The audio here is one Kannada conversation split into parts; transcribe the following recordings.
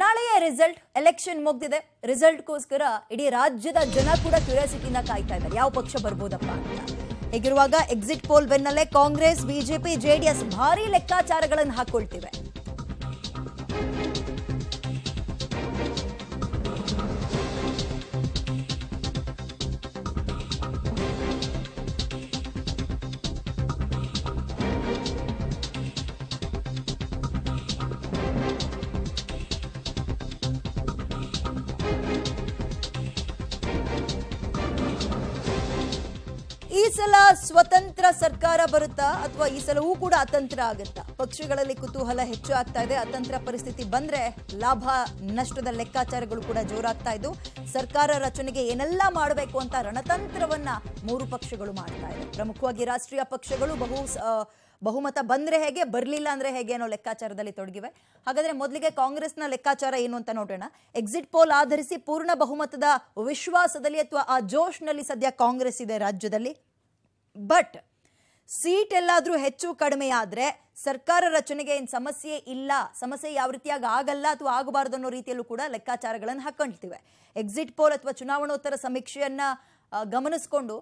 ನಾಳೆಯೇ ರಿಸಲ್ಟ್ ಎಲೆಕ್ಷನ್ ಮುಗ್ದಿದೆ ರಿಸಲ್ಟ್ ಗೋಸ್ಕರ ಇಡೀ ರಾಜ್ಯದ ಜನ ಕೂಡ ಕ್ಯೂರಿಯಾಸಿಟಿನ ಕಾಯ್ತಾ ಇದ್ದಾರೆ ಯಾವ ಪಕ್ಷ ಬರ್ಬೋದಪ್ಪ ಹೇಗಿರುವಾಗ ಎಕ್ಸಿಟ್ ಪೋಲ್ ಬೆನ್ನಲ್ಲೇ ಕಾಂಗ್ರೆಸ್ ಬಿಜೆಪಿ ಜೆಡಿಎಸ್ ಭಾರಿ ಲೆಕ್ಕಾಚಾರಗಳನ್ನು ಹಾಕೊಳ್ತಿವೆ ಸಲ ಸ್ವತಂತ್ರ ಸರ್ಕಾರ ಬರುತ್ತಾ ಅಥವಾ ಈ ಸಲವೂ ಕೂಡ ಅತಂತ್ರ ಆಗುತ್ತಾ ಪಕ್ಷಗಳಲ್ಲಿ ಕುತೂಹಲ ಹೆಚ್ಚು ಆಗ್ತಾ ಇದೆ ಅತಂತ್ರ ಪರಿಸ್ಥಿತಿ ಬಂದ್ರೆ ಲಾಭ ನಷ್ಟದ ಲೆಕ್ಕಾಚಾರಗಳು ಕೂಡ ಜೋರಾಗ್ತಾ ಇದ್ದು ಸರ್ಕಾರ ರಚನೆಗೆ ಏನೆಲ್ಲ ಮಾಡಬೇಕು ಅಂತ ರಣತಂತ್ರವನ್ನ ಮೂರು ಪಕ್ಷಗಳು ಮಾಡ್ತಾ ಇದೆ ಪ್ರಮುಖವಾಗಿ ರಾಷ್ಟ್ರೀಯ ಪಕ್ಷಗಳು ಬಹು ಬಹುಮತ ಬಂದ್ರೆ ಹೇಗೆ ಬರಲಿಲ್ಲ ಅಂದ್ರೆ ಹೇಗೆ ಅನ್ನೋ ಲೆಕ್ಕಾಚಾರದಲ್ಲಿ ತೊಡಗಿವೆ ಹಾಗಾದ್ರೆ ಮೊದಲಿಗೆ ಕಾಂಗ್ರೆಸ್ನ ಲೆಕ್ಕಾಚಾರ ಏನು ಅಂತ ನೋಡೋಣ ಎಕ್ಸಿಟ್ ಪೋಲ್ ಆಧರಿಸಿ ಪೂರ್ಣ ಬಹುಮತದ ವಿಶ್ವಾಸದಲ್ಲಿ ಅಥವಾ ಆ ಜೋಶ್ನಲ್ಲಿ ಸದ್ಯ ಕಾಂಗ್ರೆಸ್ ಇದೆ ರಾಜ್ಯದಲ್ಲಿ ಬಟ್ ಸೀಟ್ ಎಲ್ಲಾದರೂ ಹೆಚ್ಚು ಕಡಿಮೆ ಆದರೆ ಸರ್ಕಾರ ರಚನೆಗೆ ಏನು ಸಮಸ್ಯೆ ಇಲ್ಲ ಸಮಸ್ಯೆ ಯಾವ ರೀತಿಯಾಗಿ ಆಗಲ್ಲ ಅಥವಾ ಆಗಬಾರ್ದು ಅನ್ನೋ ರೀತಿಯಲ್ಲೂ ಕೂಡ ಲೆಕ್ಕಾಚಾರಗಳನ್ನು ಹಾಕೊಂಡಿರ್ತೀವಿ ಎಕ್ಸಿಟ್ ಪೋಲ್ ಅಥವಾ ಚುನಾವಣೋತ್ತರ ಸಮೀಕ್ಷೆಯನ್ನು ಗಮನಿಸ್ಕೊಂಡು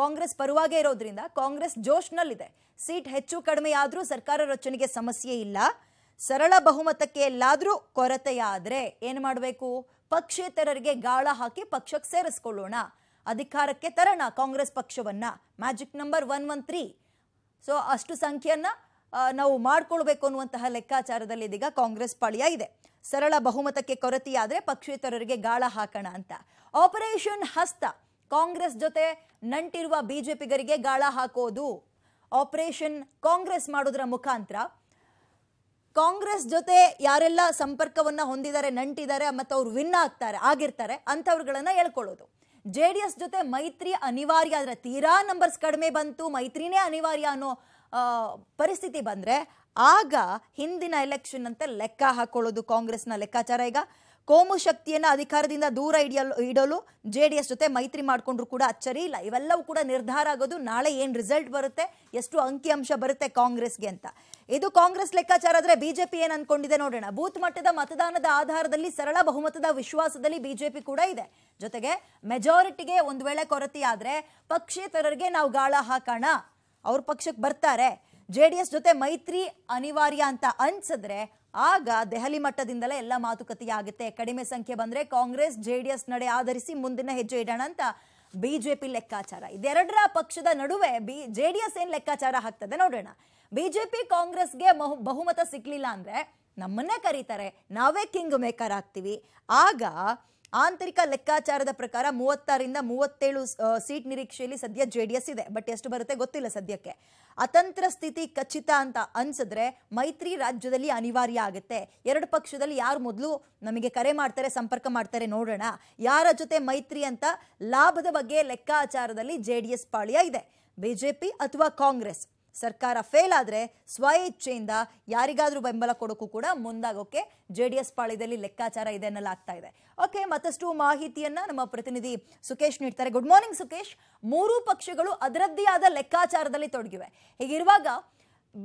ಕಾಂಗ್ರೆಸ್ ಪರವಾಗೇ ಇರೋದ್ರಿಂದ ಕಾಂಗ್ರೆಸ್ ಜೋಶ್ನಲ್ಲಿದೆ ಸೀಟ್ ಹೆಚ್ಚು ಕಡಿಮೆ ಆದರೂ ಸರ್ಕಾರ ರಚನೆಗೆ ಸಮಸ್ಯೆ ಇಲ್ಲ ಸರಳ ಬಹುಮತಕ್ಕೆ ಎಲ್ಲಾದರೂ ಕೊರತೆಯಾದರೆ ಏನು ಮಾಡಬೇಕು ಪಕ್ಷೇತರರಿಗೆ ಗಾಳ ಹಾಕಿ ಪಕ್ಷಕ್ಕೆ ಸೇರಿಸ್ಕೊಳ್ಳೋಣ ಅಧಿಕಾರಕ್ಕೆ ತರೋಣ ಕಾಂಗ್ರೆಸ್ ಪಕ್ಷವನ್ನು magic number one one three so ಅಷ್ಟು ಸಂಖ್ಯೆಯನ್ನು ನಾವು ಮಾಡಿಕೊಳ್ಬೇಕು ಅನ್ನುವಂತಹ ಲೆಕ್ಕಾಚಾರದಲ್ಲಿ ಇದೀಗ ಕಾಂಗ್ರೆಸ್ ಪಾಳಿಯ ಇದೆ ಸರಳ ಬಹುಮತಕ್ಕೆ ಕೊರತೆಯಾದರೆ ಪಕ್ಷೇತರರಿಗೆ ಗಾಳ ಹಾಕೋಣ ಅಂತ ಆಪರೇಷನ್ ಹಸ್ತ ಕಾಂಗ್ರೆಸ್ ಜೊತೆ ನಂಟಿರುವ ಬಿಜೆಪಿಗರಿಗೆ ಗಾಳ ಹಾಕೋದು ಆಪರೇಷನ್ ಕಾಂಗ್ರೆಸ್ ಮಾಡೋದರ ಮುಖಾಂತರ ಕಾಂಗ್ರೆಸ್ ಜೊತೆ ಯಾರೆಲ್ಲ ಸಂಪರ್ಕವನ್ನು ಹೊಂದಿದ್ದಾರೆ ನಂಟಿದ್ದಾರೆ ಮತ್ತು ಅವ್ರು ವಿನ್ ಆಗ್ತಾರೆ ಆಗಿರ್ತಾರೆ ಅಂಥವ್ರುಗಳನ್ನು ಹೇಳ್ಕೊಳ್ಳೋದು ಜೆ ಡಿ ಎಸ್ ಜೊತೆ ಮೈತ್ರಿ ಅನಿವಾರ್ಯ ಆದರೆ ತೀರಾ ನಂಬರ್ಸ್ ಕಡಿಮೆ ಬಂತು ಮೈತ್ರಿನೇ ಅನಿವಾರ್ಯ ಅನ್ನೋ ಪರಿಸ್ಥಿತಿ ಬಂದರೆ ಆಗ ಹಿಂದಿನ ಎಲೆಕ್ಷನ್ ಅಂತ ಲೆಕ್ಕ ಹಾಕೊಳ್ಳೋದು ಕಾಂಗ್ರೆಸ್ನ ಲೆಕ್ಕಾಚಾರ ಈಗ ಕೋಮು ಶಕ್ತಿಯನ್ನು ಅಧಿಕಾರದಿಂದ ದೂರ ಇಡಿಯಲು ಇಡಲು ಜೆ ಡಿ ಎಸ್ ಜೊತೆ ಮೈತ್ರಿ ಮಾಡಿಕೊಂಡ್ರು ಕೂಡ ಅಚ್ಚರಿ ಇಲ್ಲ ಇವೆಲ್ಲವೂ ಕೂಡ ನಿರ್ಧಾರ ಆಗೋದು ನಾಳೆ ಏನು ರಿಸಲ್ಟ್ ಬರುತ್ತೆ ಎಷ್ಟು ಅಂಕಿಅಂಶ ಬರುತ್ತೆ ಕಾಂಗ್ರೆಸ್ಗೆ ಅಂತ ಇದು ಕಾಂಗ್ರೆಸ್ ಲೆಕ್ಕಾಚಾರ ಆದರೆ ಬಿಜೆಪಿ ಏನು ಅನ್ಕೊಂಡಿದೆ ನೋಡೋಣ ಬೂತ್ ಮಟ್ಟದ ಮತದಾನದ ಆಧಾರದಲ್ಲಿ ಸರಳ ಬಹುಮತದ ವಿಶ್ವಾಸದಲ್ಲಿ ಬಿಜೆಪಿ ಕೂಡ ಇದೆ ಜೊತೆಗೆ ಮೆಜಾರಿಟಿಗೆ ಒಂದು ವೇಳೆ ಕೊರತೆಯಾದರೆ ಪಕ್ಷೇತರರಿಗೆ ನಾವು ಗಾಳ ಹಾಕೋಣ ಅವ್ರ ಪಕ್ಷಕ್ಕೆ ಬರ್ತಾರೆ ಜೆ ಡಿ ಎಸ್ ಜೊತೆ ಮೈತ್ರಿ ಅನಿವಾರ್ಯ ಅಂತ ಅನ್ಸಿದ್ರೆ ಆಗ ದೆಹಲಿ ಮಟ್ಟದಿಂದಲೇ ಎಲ್ಲ ಮಾತುಕತೆ ಆಗುತ್ತೆ ಕಡಿಮೆ ಸಂಖ್ಯೆ ಬಂದರೆ ಕಾಂಗ್ರೆಸ್ ಜೆ ಡಿ ಎಸ್ ನಡೆ ಆಧರಿಸಿ ಮುಂದಿನ ಹೆಜ್ಜೆ ಇಡೋಣ ಅಂತ ಬಿಜೆಪಿ ಲೆಕ್ಕಾಚಾರ ಇದೆರಡರ ಪಕ್ಷದ ನಡುವೆ ಬಿ ಜೆ ಡಿ ಎಸ್ ಏನು ಲೆಕ್ಕಾಚಾರ ಹಾಕ್ತದೆ ನೋಡೋಣ ಬಿಜೆಪಿ ಕಾಂಗ್ರೆಸ್ಗೆ ಬಹುಮತ ಸಿಗ್ಲಿಲ್ಲ ಅಂದರೆ ನಮ್ಮನ್ನೇ ಕರೀತಾರೆ ನಾವೇ ಕಿಂಗ್ ಮೇಕರ್ ಆಗ್ತೀವಿ ಆಗ ಆಂತರಿಕ ಲೆಕ್ಕಾಚಾರದ ಪ್ರಕಾರ ಮೂವತ್ತಾರಿಂದ ಮೂವತ್ತೇಳು ಸೀಟ್ ನಿರೀಕ್ಷೆಯಲ್ಲಿ ಸದ್ಯ ಜೆ ಡಿ ಎಸ್ ಇದೆ ಬಟ್ ಎಷ್ಟು ಬರುತ್ತೆ ಗೊತ್ತಿಲ್ಲ ಸದ್ಯಕ್ಕೆ ಅತಂತ್ರ ಸ್ಥಿತಿ ಖಚಿತ ಅಂತ ಅನ್ಸಿದ್ರೆ ಮೈತ್ರಿ ರಾಜ್ಯದಲ್ಲಿ ಅನಿವಾರ್ಯ ಆಗುತ್ತೆ ಎರಡು ಪಕ್ಷದಲ್ಲಿ ಯಾರು ಮೊದಲು ನಮಗೆ ಕರೆ ಮಾಡ್ತಾರೆ ಸಂಪರ್ಕ ಮಾಡ್ತಾರೆ ನೋಡೋಣ ಯಾರ ಜೊತೆ ಮೈತ್ರಿ ಅಂತ ಲಾಭದ ಬಗ್ಗೆ ಲೆಕ್ಕಾಚಾರದಲ್ಲಿ ಜೆ ಡಿ ಎಸ್ ಪಾಳ್ಯ ಇದೆ ಬಿಜೆಪಿ ಅಥವಾ ಕಾಂಗ್ರೆಸ್ ಸರ್ಕಾರ ಫೇಲ್ ಆದರೆ ಸ್ವ ಇಚ್ಛೆಯಿಂದ ಯಾರಿಗಾದರೂ ಬೆಂಬಲ ಕೊಡೋಕ್ಕೂ ಕೂಡ ಮುಂದಾಗೋಕ್ಕೆ ಜೆ ಡಿ ಎಸ್ ಪಾಳ್ಯದಲ್ಲಿ ಲೆಕ್ಕಾಚಾರ ಇದೆ ಆಗ್ತಾ ಇದೆ ಓಕೆ ಮತ್ತಷ್ಟು ಮಾಹಿತಿಯನ್ನ ನಮ್ಮ ಪ್ರತಿನಿಧಿ ಸುಕೇಶ್ ನೀಡ್ತಾರೆ ಗುಡ್ ಮಾರ್ನಿಂಗ್ ಸುಕೇಶ್ ಮೂರೂ ಪಕ್ಷಗಳು ಅದರದ್ದೇ ಆದ ಲೆಕ್ಕಾಚಾರದಲ್ಲಿ ತೊಡಗಿವೆ ಹೀಗಿರುವಾಗ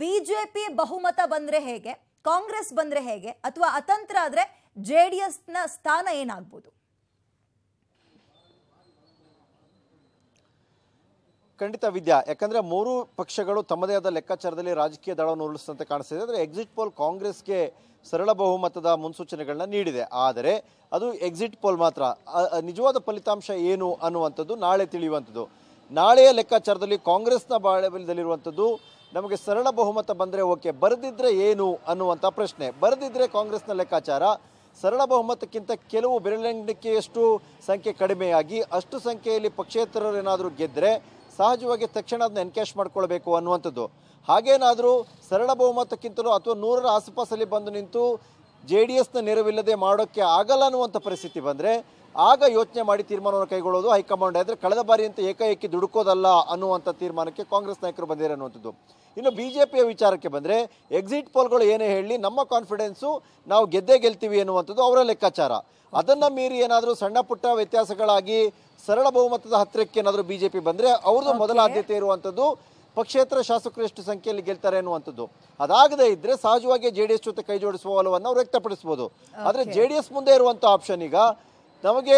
ಬಿ ಜೆ ಪಿ ಬಹುಮತ ಬಂದರೆ ಹೇಗೆ ಕಾಂಗ್ರೆಸ್ ಬಂದರೆ ಹೇಗೆ ಅಥವಾ ಅತಂತ್ರ ಆದರೆ ಜೆ ಡಿ ಎಸ್ನ ಸ್ಥಾನ ಏನಾಗ್ಬೋದು ಖಂಡಿತ ವಿದ್ಯಾ ಯಾಕಂದರೆ ಮೂರು ಪಕ್ಷಗಳು ತಮ್ಮದೇ ಆದ ಲೆಕ್ಕಾಚಾರದಲ್ಲಿ ರಾಜಕೀಯ ದಳವನ್ನು ಉರುಳಿಸಿದಂತೆ ಕಾಣಿಸ್ತಿದೆ ಆದರೆ ಎಕ್ಸಿಟ್ ಪೋಲ್ ಕಾಂಗ್ರೆಸ್ಗೆ ಸರಳ ಬಹುಮತದ ಮುನ್ಸೂಚನೆಗಳನ್ನ ನೀಡಿದೆ ಆದರೆ ಅದು ಎಕ್ಸಿಟ್ ಪೋಲ್ ಮಾತ್ರ ನಿಜವಾದ ಫಲಿತಾಂಶ ಏನು ಅನ್ನುವಂಥದ್ದು ನಾಳೆ ತಿಳಿಯುವಂಥದ್ದು ನಾಳೆಯ ಲೆಕ್ಕಾಚಾರದಲ್ಲಿ ಕಾಂಗ್ರೆಸ್ನ ಬಾಳೆಬಲದಲ್ಲಿರುವಂಥದ್ದು ನಮಗೆ ಸರಳ ಬಹುಮತ ಬಂದರೆ ಓಕೆ ಬರೆದಿದ್ದರೆ ಏನು ಅನ್ನುವಂಥ ಪ್ರಶ್ನೆ ಬರೆದಿದ್ದರೆ ಕಾಂಗ್ರೆಸ್ನ ಲೆಕ್ಕಾಚಾರ ಸರಳ ಬಹುಮತಕ್ಕಿಂತ ಕೆಲವು ಬೆರಳಿಕೆಯಷ್ಟು ಸಂಖ್ಯೆ ಕಡಿಮೆಯಾಗಿ ಅಷ್ಟು ಸಂಖ್ಯೆಯಲ್ಲಿ ಪಕ್ಷೇತರರೇನಾದರೂ ಗೆದ್ದರೆ ಸಹಜವಾಗಿ ತಕ್ಷಣ ಅದನ್ನ ಎನ್ಕ್ಯಾಶ್ ಮಾಡ್ಕೊಳ್ಬೇಕು ಅನ್ನುವಂಥದ್ದು ಹಾಗೇನಾದರೂ ಸರಳ ಬಹುಮತಕ್ಕಿಂತಲೂ ಅಥವಾ ನೂರರ ಆಸುಪಾಸಲ್ಲಿ ಬಂದು ನಿಂತು ಜೆ ಡಿ ಎಸ್ನ ನೆರವಿಲ್ಲದೆ ಮಾಡೋಕ್ಕೆ ಆಗಲ್ಲ ಅನ್ನುವಂಥ ಪರಿಸ್ಥಿತಿ ಬಂದರೆ ಆಗ ಯೋಚನೆ ಮಾಡಿ ತೀರ್ಮಾನವನ್ನು ಕೈಗೊಳ್ಳೋದು ಹೈಕಮಾಂಡ್ ಆದರೆ ಕಳೆದ ಅಂತ ಏಕಾಏಕಿ ದುಡುಕೋದಲ್ಲ ಅನ್ನುವಂಥ ತೀರ್ಮಾನಕ್ಕೆ ಕಾಂಗ್ರೆಸ್ ನಾಯಕರು ಅನ್ನುವಂಥದ್ದು ಇನ್ನು ಬಿ ಜೆ ಪಿಯ ವಿಚಾರಕ್ಕೆ ಬಂದರೆ ಎಕ್ಸಿಟ್ ಪೋಲ್ಗಳು ಏನೇ ಹೇಳಿ ನಮ್ಮ ಕಾನ್ಫಿಡೆನ್ಸು ನಾವು ಗೆದ್ದೇ ಗೆಲ್ತೀವಿ ಎನ್ನುವಂಥದ್ದು ಅವರ ಲೆಕ್ಕಾಚಾರ ಅದನ್ನು ಮೀರಿ ಏನಾದರೂ ಸಣ್ಣ ಪುಟ್ಟ ವ್ಯತ್ಯಾಸಗಳಾಗಿ ಸರಳ ಬಹುಮತದ ಹತ್ತಿರಕ್ಕೆ ಏನಾದರೂ ಬಿ ಜೆ ಪಿ ಬಂದರೆ ಅವ್ರದ್ದು ಮೊದಲ ಆದ್ಯತೆ ಇರುವಂಥದ್ದು ಪಕ್ಷೇತರ ಶಾಸಕರು ಎಷ್ಟು ಸಂಖ್ಯೆಯಲ್ಲಿ ಗೆಲ್ತಾರೆ ಅನ್ನುವಂಥದ್ದು ಅದಾಗದೇ ಇದ್ರೆ ಸಹಜವಾಗಿ ಜೆ ಡಿ ಎಸ್ ಜೊತೆ ಕೈ ಜೋಡಿಸುವ ಒಲವನ್ನು ಅವ್ರು ವ್ಯಕ್ತಪಡಿಸಬಹುದು ಆದರೆ ಜೆ ಡಿ ಎಸ್ ಮುಂದೆ ಇರುವಂಥ ಆಪ್ಷನ್ ಈಗ ನಮಗೆ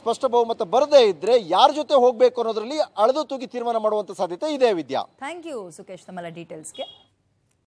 ಸ್ಪಷ್ಟ ಬಹುಮತ ಬರದೇ ಇದ್ರೆ ಯಾರ ಜೊತೆ ಹೋಗ್ಬೇಕು ಅನ್ನೋದ್ರಲ್ಲಿ ಅಳೆದು ತೂಗಿ ತೀರ್ಮಾನ ಮಾಡುವಂತ ಸಾಧ್ಯತೆ ಇದೆ ವಿದ್ಯಾ ಥ್ಯಾಂಕ್ ಯು ಸುಖೇಶ್ ತಮ್ಮ ಡೀಟೇಲ್ಸ್ಗೆ